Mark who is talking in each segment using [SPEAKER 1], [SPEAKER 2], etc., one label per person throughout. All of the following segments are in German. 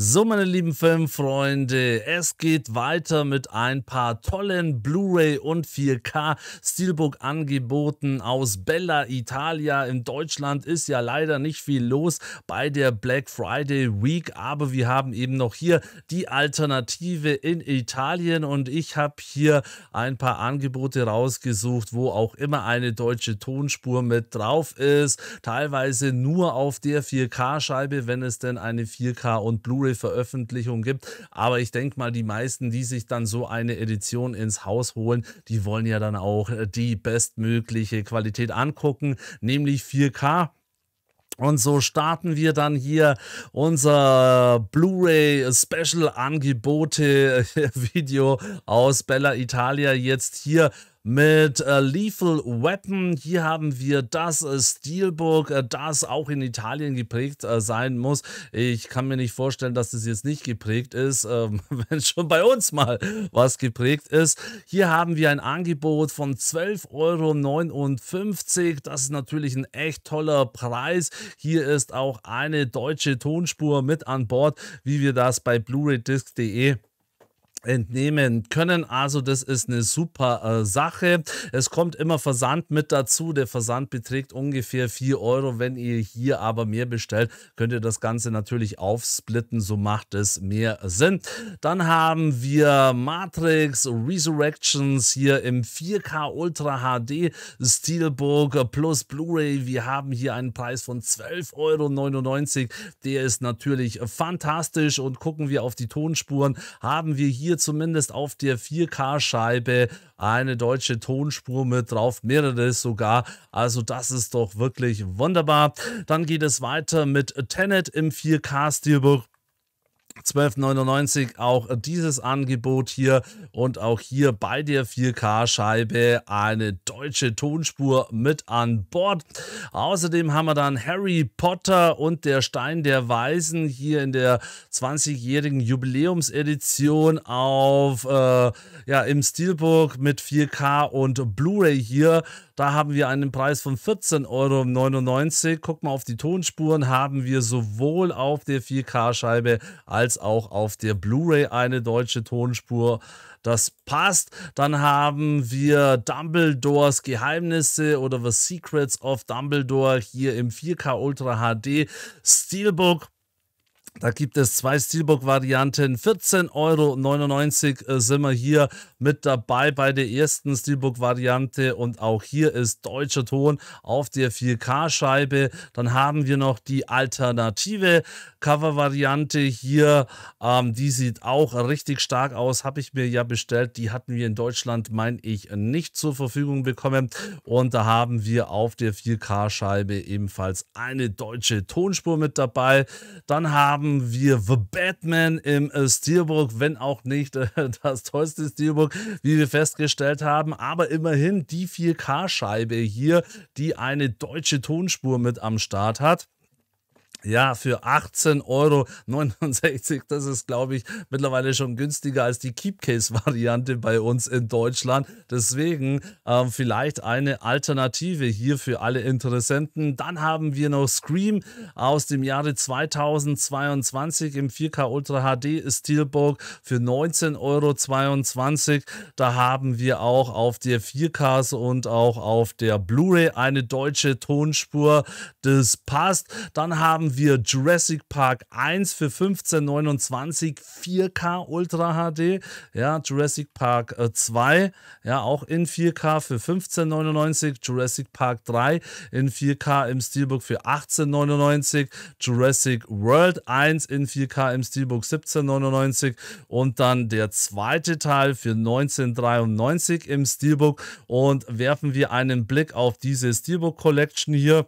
[SPEAKER 1] So, meine lieben Filmfreunde, es geht weiter mit ein paar tollen Blu-ray und 4K Steelbook-Angeboten aus Bella Italia. In Deutschland ist ja leider nicht viel los bei der Black Friday Week, aber wir haben eben noch hier die Alternative in Italien und ich habe hier ein paar Angebote rausgesucht, wo auch immer eine deutsche Tonspur mit drauf ist. Teilweise nur auf der 4K-Scheibe, wenn es denn eine 4K und Blu-ray Blu-ray-Veröffentlichung gibt. Aber ich denke mal, die meisten, die sich dann so eine Edition ins Haus holen, die wollen ja dann auch äh, die bestmögliche Qualität angucken, nämlich 4K. Und so starten wir dann hier unser Blu-ray Special Angebote Video aus Bella Italia jetzt hier mit äh, Lethal Weapon. Hier haben wir das äh, Steelbook, äh, das auch in Italien geprägt äh, sein muss. Ich kann mir nicht vorstellen, dass das jetzt nicht geprägt ist, ähm, wenn schon bei uns mal was geprägt ist. Hier haben wir ein Angebot von 12,59 Euro. Das ist natürlich ein echt toller Preis. Hier ist auch eine deutsche Tonspur mit an Bord, wie wir das bei blu-raydisc.de entnehmen können. Also das ist eine super äh, Sache. Es kommt immer Versand mit dazu. Der Versand beträgt ungefähr 4 Euro. Wenn ihr hier aber mehr bestellt, könnt ihr das Ganze natürlich aufsplitten. So macht es mehr Sinn. Dann haben wir Matrix Resurrections hier im 4K Ultra HD Steelbook plus Blu-ray. Wir haben hier einen Preis von 12,99 Euro. Der ist natürlich fantastisch und gucken wir auf die Tonspuren, haben wir hier hier zumindest auf der 4K-Scheibe eine deutsche Tonspur mit drauf, mehrere sogar. Also das ist doch wirklich wunderbar. Dann geht es weiter mit Tenet im 4K-Stilbuch. 12,99 auch dieses Angebot hier und auch hier bei der 4K-Scheibe eine deutsche Tonspur mit an Bord. Außerdem haben wir dann Harry Potter und der Stein der Weisen hier in der 20-jährigen Jubiläumsedition auf äh, ja, im Steelbook mit 4K und Blu-ray hier da haben wir einen Preis von 14,99 Euro. Guck mal auf die Tonspuren, haben wir sowohl auf der 4K-Scheibe als auch auf der Blu-ray eine deutsche Tonspur. Das passt. Dann haben wir Dumbledores Geheimnisse oder The Secrets of Dumbledore hier im 4K Ultra HD Steelbook da gibt es zwei Steelbook-Varianten. 14,99 Euro äh, sind wir hier mit dabei bei der ersten Steelbook-Variante. Und auch hier ist deutscher Ton auf der 4K-Scheibe. Dann haben wir noch die alternative Cover-Variante hier. Ähm, die sieht auch richtig stark aus. Habe ich mir ja bestellt. Die hatten wir in Deutschland, meine ich, nicht zur Verfügung bekommen. Und da haben wir auf der 4K-Scheibe ebenfalls eine deutsche Tonspur mit dabei. Dann haben haben wir The Batman im äh, Steelbook, wenn auch nicht äh, das tollste Steelbook, wie wir festgestellt haben, aber immerhin die 4K-Scheibe hier, die eine deutsche Tonspur mit am Start hat. Ja, für 18,69 Euro, das ist, glaube ich, mittlerweile schon günstiger als die Keepcase-Variante bei uns in Deutschland. Deswegen äh, vielleicht eine Alternative hier für alle Interessenten. Dann haben wir noch Scream aus dem Jahre 2022 im 4K Ultra HD Steelbook für 19,22 Euro. Da haben wir auch auf der 4K und auch auf der Blu-ray eine deutsche Tonspur. Das passt. Dann haben haben wir Jurassic Park 1 für 1529 4K Ultra HD, ja, Jurassic Park 2, äh, ja, auch in 4K für 1599, Jurassic Park 3 in 4K im Steelbook für 1899, Jurassic World 1 in 4K im Steelbook 1799 und dann der zweite Teil für 1993 im Steelbook und werfen wir einen Blick auf diese Steelbook Collection hier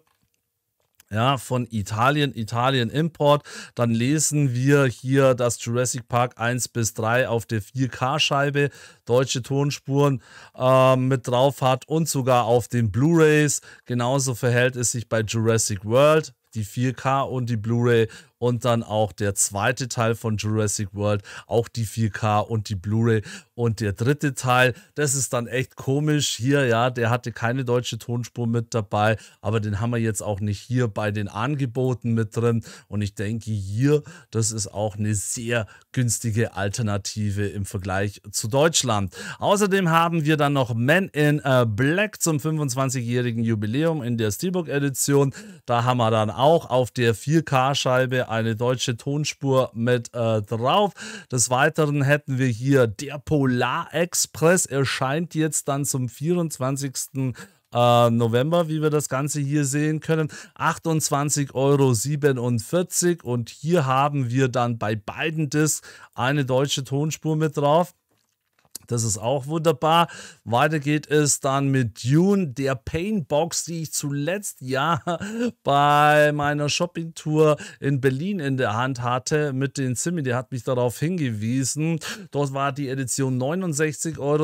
[SPEAKER 1] ja, von Italien, Italien Import. Dann lesen wir hier das Jurassic Park 1 bis 3 auf der 4K-Scheibe, deutsche Tonspuren äh, mit drauf hat und sogar auf den Blu-rays. Genauso verhält es sich bei Jurassic World, die 4K und die Blu-ray und dann auch der zweite Teil von Jurassic World, auch die 4K und die Blu-ray und der dritte Teil, das ist dann echt komisch hier, ja, der hatte keine deutsche Tonspur mit dabei, aber den haben wir jetzt auch nicht hier bei den Angeboten mit drin und ich denke hier, das ist auch eine sehr günstige Alternative im Vergleich zu Deutschland. Außerdem haben wir dann noch Men in äh, Black zum 25-jährigen Jubiläum in der Steelbook Edition, da haben wir dann auch auf der 4K Scheibe eine deutsche Tonspur mit äh, drauf. Des Weiteren hätten wir hier der Polar Express, erscheint jetzt dann zum 24. Äh, November, wie wir das Ganze hier sehen können. 28,47 Euro. Und hier haben wir dann bei beiden Discs eine deutsche Tonspur mit drauf. Das ist auch wunderbar. Weiter geht es dann mit Dune, der Painbox, die ich zuletzt ja bei meiner Shoppingtour in Berlin in der Hand hatte mit den Simi. Der hat mich darauf hingewiesen. Dort war die Edition 69,99 Euro.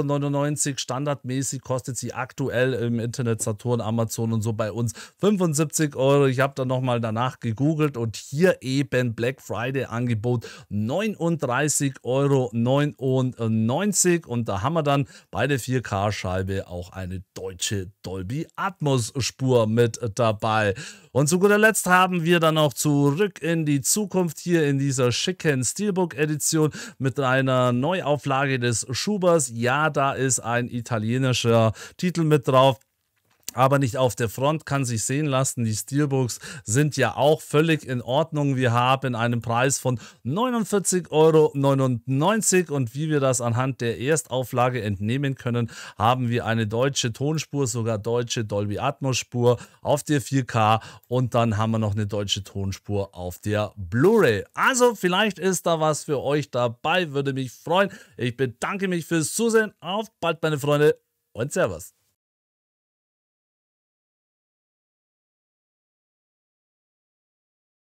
[SPEAKER 1] Standardmäßig kostet sie aktuell im Internet Saturn, Amazon und so bei uns 75 Euro. Ich habe dann nochmal danach gegoogelt und hier eben Black Friday Angebot 39,99 Euro und da haben wir dann bei der 4K-Scheibe auch eine deutsche Dolby Atmos Spur mit dabei. Und zu guter Letzt haben wir dann auch zurück in die Zukunft hier in dieser schicken Steelbook-Edition mit einer Neuauflage des Schubers. Ja, da ist ein italienischer Titel mit drauf aber nicht auf der Front, kann sich sehen lassen. Die Steelbooks sind ja auch völlig in Ordnung. Wir haben einen Preis von 49,99 Euro und wie wir das anhand der Erstauflage entnehmen können, haben wir eine deutsche Tonspur, sogar deutsche Dolby Atmos Spur auf der 4K und dann haben wir noch eine deutsche Tonspur auf der Blu-ray. Also vielleicht ist da was für euch dabei, würde mich freuen. Ich bedanke mich fürs Zusehen. Auf bald, meine Freunde und Servus.